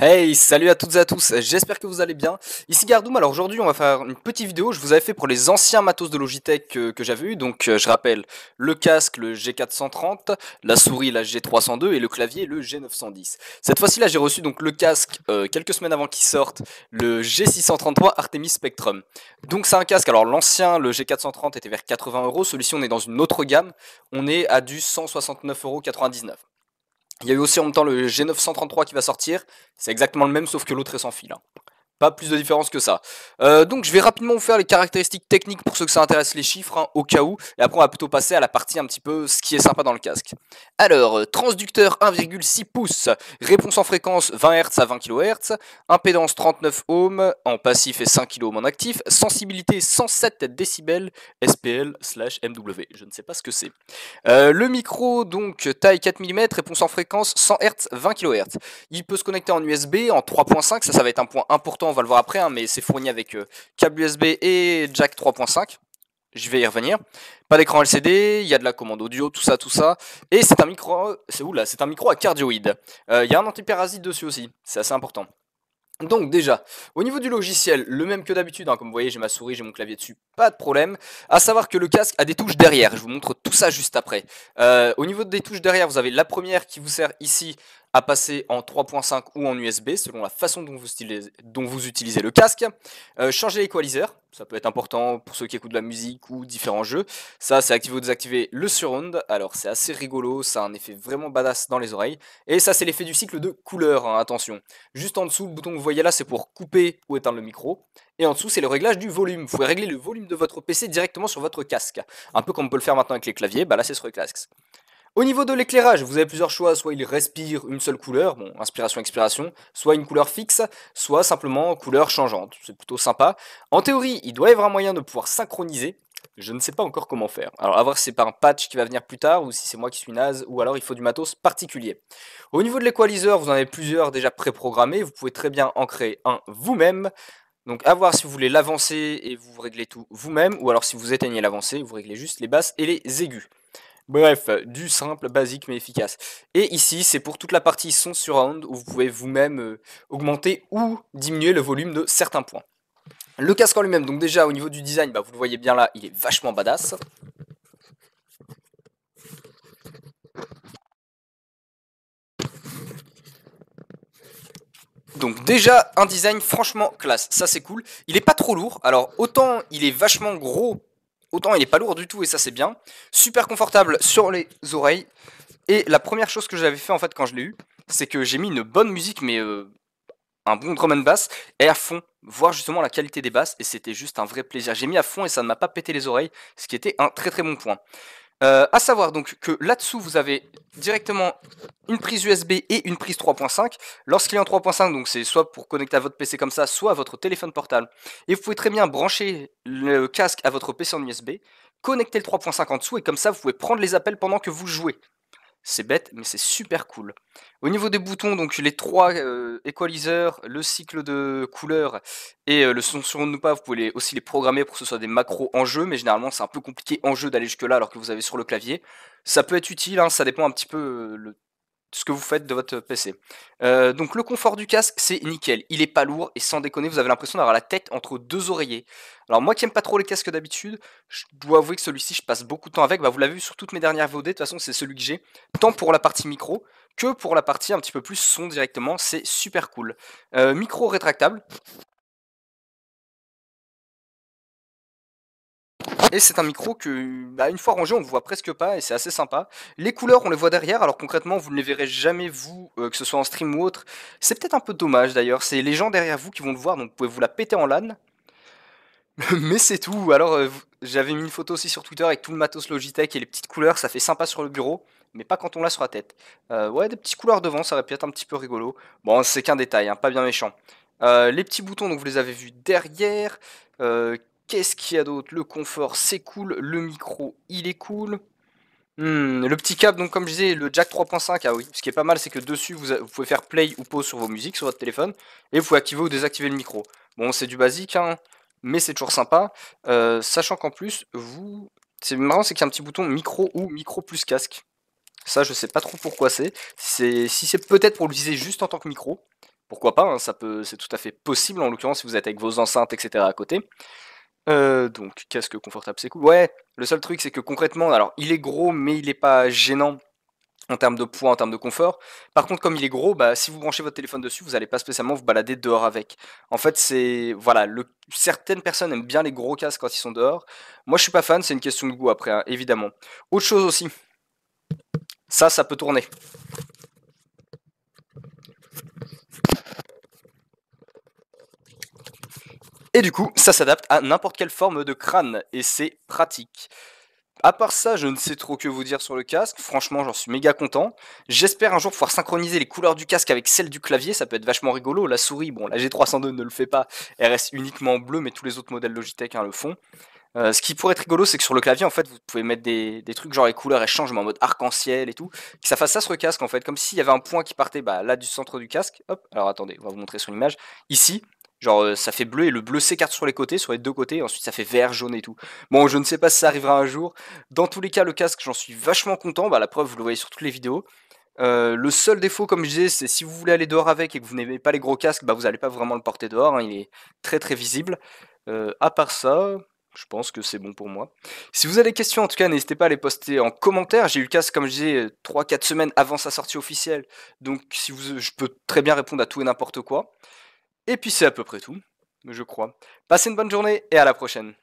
Hey, salut à toutes et à tous, j'espère que vous allez bien. Ici Gardoum, alors aujourd'hui on va faire une petite vidéo, je vous avais fait pour les anciens matos de Logitech que, j'avais eu, donc euh, je rappelle le casque, le G430, la souris, la G302 et le clavier, le G910. Cette fois-ci là j'ai reçu donc le casque, euh, quelques semaines avant qu'il sorte, le G633 Artemis Spectrum. Donc c'est un casque, alors l'ancien, le G430 était vers 80 euros, celui-ci on est dans une autre gamme, on est à du 169,99 euros. Il y a eu aussi en même temps le G933 qui va sortir. C'est exactement le même, sauf que l'autre est sans fil. Hein. Pas plus de différence que ça. Euh, donc je vais rapidement vous faire les caractéristiques techniques pour ceux que ça intéresse les chiffres, hein, au cas où. Et après on va plutôt passer à la partie un petit peu ce qui est sympa dans le casque. Alors, euh, transducteur 1,6 pouces, réponse en fréquence 20 Hz à 20 kHz, impédance 39 ohms en passif et 5 kHz en actif, sensibilité 107 décibels, SPL slash MW, je ne sais pas ce que c'est. Euh, le micro, donc taille 4 mm, réponse en fréquence 100 Hz, 20 kHz. Il peut se connecter en USB, en 3.5, ça ça va être un point important on va le voir après, hein, mais c'est fourni avec euh, câble USB et jack 3.5. Je vais y revenir. Pas d'écran LCD, il y a de la commande audio, tout ça, tout ça. Et c'est un micro, c'est où là C'est un micro à cardioïde. Euh, il y a un antiparasite dessus aussi, c'est assez important. Donc déjà, au niveau du logiciel, le même que d'habitude, hein, comme vous voyez j'ai ma souris, j'ai mon clavier dessus, pas de problème. À savoir que le casque a des touches derrière, je vous montre tout ça juste après. Euh, au niveau des touches derrière, vous avez la première qui vous sert ici à passer en 3.5 ou en USB selon la façon dont vous, utilisez, dont vous utilisez le casque. Euh, changer l'équaliseur, ça peut être important pour ceux qui écoutent de la musique ou différents jeux. Ça, c'est activer ou désactiver le surround. Alors, c'est assez rigolo, ça a un effet vraiment badass dans les oreilles. Et ça, c'est l'effet du cycle de couleur, hein, attention. Juste en dessous, le bouton que vous voyez là, c'est pour couper ou éteindre le micro. Et en dessous, c'est le réglage du volume. Vous pouvez régler le volume de votre PC directement sur votre casque. Un peu comme on peut le faire maintenant avec les claviers, bah là, c'est sur le casque. Au niveau de l'éclairage, vous avez plusieurs choix, soit il respire une seule couleur, inspiration, expiration, soit une couleur fixe, soit simplement couleur changeante, c'est plutôt sympa. En théorie, il doit y avoir un moyen de pouvoir synchroniser, je ne sais pas encore comment faire. Alors à voir si c'est pas un patch qui va venir plus tard, ou si c'est moi qui suis naze, ou alors il faut du matos particulier. Au niveau de l'équaliseur, vous en avez plusieurs déjà préprogrammés, vous pouvez très bien en créer un vous-même, donc à voir si vous voulez l'avancer et vous réglez tout vous-même, ou alors si vous éteignez l'avancée, vous réglez juste les basses et les aigus. Bref, du simple, basique mais efficace. Et ici, c'est pour toute la partie son surround où vous pouvez vous-même euh, augmenter ou diminuer le volume de certains points. Le casque en lui-même, donc déjà au niveau du design, bah, vous le voyez bien là, il est vachement badass. Donc déjà un design franchement classe, ça c'est cool. Il est pas trop lourd, alors autant il est vachement gros autant il n'est pas lourd du tout et ça c'est bien. Super confortable sur les oreilles. Et la première chose que j'avais fait en fait quand je l'ai eu, c'est que j'ai mis une bonne musique mais euh, un bon drum and bass et à fond, voir justement la qualité des basses et c'était juste un vrai plaisir. J'ai mis à fond et ça ne m'a pas pété les oreilles, ce qui était un très très bon point. A euh, à savoir donc que là-dessous vous avez directement une prise USB et une prise 3.5. Lorsqu'il est en 3.5, donc c'est soit pour connecter à votre PC comme ça, soit à votre téléphone portable. Et vous pouvez très bien brancher le casque à votre PC en USB, connecter le 3.5 en dessous et comme ça vous pouvez prendre les appels pendant que vous jouez. C'est bête, mais c'est super cool. Au niveau des boutons, donc les trois euh, le cycle de couleurs et euh, le son sur nous pas, vous pouvez aussi les programmer pour que ce soit des macros en jeu, mais généralement c'est un peu compliqué en jeu d'aller jusque-là alors que vous avez sur le clavier. Ça peut être utile, hein, ça dépend un petit peu euh, le ce que vous faites de votre PC. Euh, donc le confort du casque, c'est nickel. Il est pas lourd et sans déconner, vous avez l'impression d'avoir la tête entre deux oreillers. Alors moi qui aime pas trop les casques d'habitude, je dois avouer que celui-ci, je passe beaucoup de temps avec. Bah, vous l'avez vu sur toutes mes dernières VOD, de toute façon c'est celui que j'ai, tant pour la partie micro que pour la partie un petit peu plus son directement. C'est super cool. Euh, micro rétractable, Et c'est un micro que, bah, une fois rangé, on ne voit presque pas et c'est assez sympa. Les couleurs, on les voit derrière, alors concrètement, vous ne les verrez jamais, vous, euh, que ce soit en stream ou autre. C'est peut-être un peu dommage d'ailleurs, c'est les gens derrière vous qui vont le voir, donc vous pouvez vous la péter en LAN. Mais c'est tout. Alors, euh, j'avais mis une photo aussi sur Twitter avec tout le matos Logitech et les petites couleurs, ça fait sympa sur le bureau, mais pas quand on l'a sur la tête. Euh, ouais, des petites couleurs devant, ça aurait peut-être un petit peu rigolo. Bon, c'est qu'un détail, hein, pas bien méchant. les petits boutons, donc vous les avez vus derrière. Qu'est-ce qu'il y a d'autre Le confort, c'est cool. Le micro, il est cool. Hmm, le petit câble, donc comme je disais, le jack 3.5, ah oui, ce qui est pas mal, c'est que dessus, vous, pouvez faire play ou pause sur vos musiques, sur votre téléphone, et vous pouvez activer ou désactiver le micro. Bon, c'est du basique, hein, mais c'est toujours sympa, euh, sachant qu'en plus, vous... C'est marrant, c'est qu'il y a un petit bouton micro ou micro plus casque. Ça, je sais pas trop pourquoi c'est. Si c'est peut-être pour l'utiliser juste en tant que micro, pourquoi pas, hein, ça peut, c'est tout à fait possible, en l'occurrence, si vous êtes avec vos enceintes, etc. à côté. Euh, donc casque confortable, c'est cool. Ouais, le seul truc c'est que concrètement, alors il est gros mais il est pas gênant en termes de poids, en termes de confort. Par contre, comme il est gros, bah, si vous branchez votre téléphone dessus, vous n'allez pas spécialement vous balader dehors avec. En fait, c'est voilà, le... certaines personnes aiment bien les gros casques quand ils sont dehors. Moi, je suis pas fan, c'est une question de goût après, hein, évidemment. Autre chose aussi, ça, ça peut tourner. Et du coup, ça s'adapte à n'importe quelle forme de crâne, et c'est pratique. À part ça, je ne sais trop que vous dire sur le casque. Franchement, j'en suis méga content. J'espère un jour pouvoir synchroniser les couleurs du casque avec celles du clavier. Ça peut être vachement rigolo. La souris, bon, la G302 ne le fait pas. Elle reste uniquement bleue, mais tous les autres modèles Logitech hein, le font. Euh, ce qui pourrait être rigolo, c'est que sur le clavier, en fait, vous pouvez mettre des, trucs genre les couleurs, elles changent, en mode arc-en-ciel et tout. Que ça fasse ça sur le casque, en fait. Comme s'il y avait un point qui partait bah, là du centre du casque. Hop, alors attendez, on va vous montrer sur l'image. Ici, Genre, euh, ça fait bleu et le bleu s'écarte sur les côtés, sur les deux côtés, ensuite ça fait vert, jaune et tout. Bon, je ne sais pas si ça arrivera un jour. Dans tous les cas, le casque, j'en suis vachement content. Bah, la preuve, vous le voyez sur toutes les vidéos. Euh, le seul défaut, comme je disais, c'est si vous voulez aller dehors avec et que vous n'aimez pas les gros casques, bah, vous n'allez pas vraiment le porter dehors. Hein. il est très très visible. Euh, à part ça, je pense que c'est bon pour moi. Si vous avez des questions, en tout cas, n'hésitez pas à les poster en commentaire. J'ai eu le casque, comme je disais, 3-4 semaines avant sa sortie officielle. Donc, si je peux très bien répondre à tout et n'importe quoi. Et puis c'est à peu près tout, je crois. Passez une bonne journée et à la prochaine.